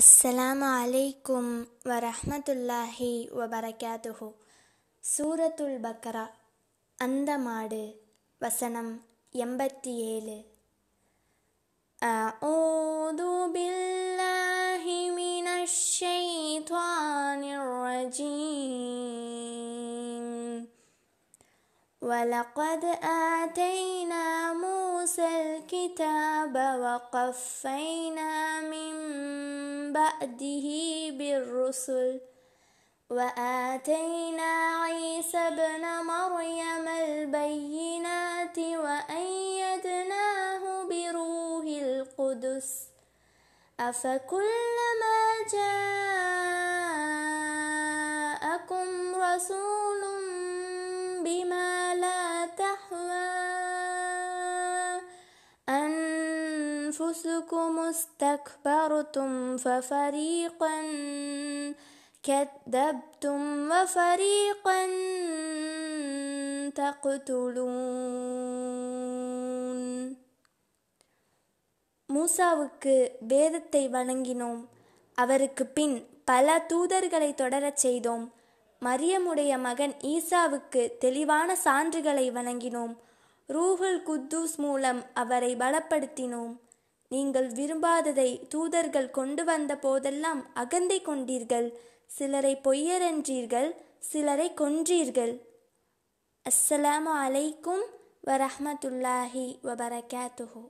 السلام عليكم ورحمة الله وبركاته سورة البقرة அந்த மாடு வசனம் எண்பத்தி ஏழு أعوذ بالله من الشيطان الرجيم ولقد آتينا موسى الكتاب وقفينا بعده بالرسل وآتينا عيسى ابن مريم البينات وأيدناه بروح القدس أفكلما جاءكم رسول أنفسكم استكبرتم ففريقا كذبتم وفريقا தகுதுலூன் மூசாவுக்கு வேதத்தை வணங்கினோம் அவருக்கு பின் பல தூதர்களை தொடரச் செய்தோம் மரியமுடைய மகன் ஈசாவுக்கு தெளிவான சான்றுகளை வணங்கினோம் ரூஹுல் குத்தூஸ் மூலம் அவரை பலப்படுத்தினோம் நீங்கள் விரும்பாததை தூதர்கள் கொண்டு வந்த போதெல்லாம் அகந்தை கொண்டீர்கள் சிலரை பொய்யரென்றீர்கள் சிலரை கொன்றீர்கள் அஸ்ஸலாமு அலைக்கும் வரஹமத்துல்லாஹி வபரகாத்துஹூ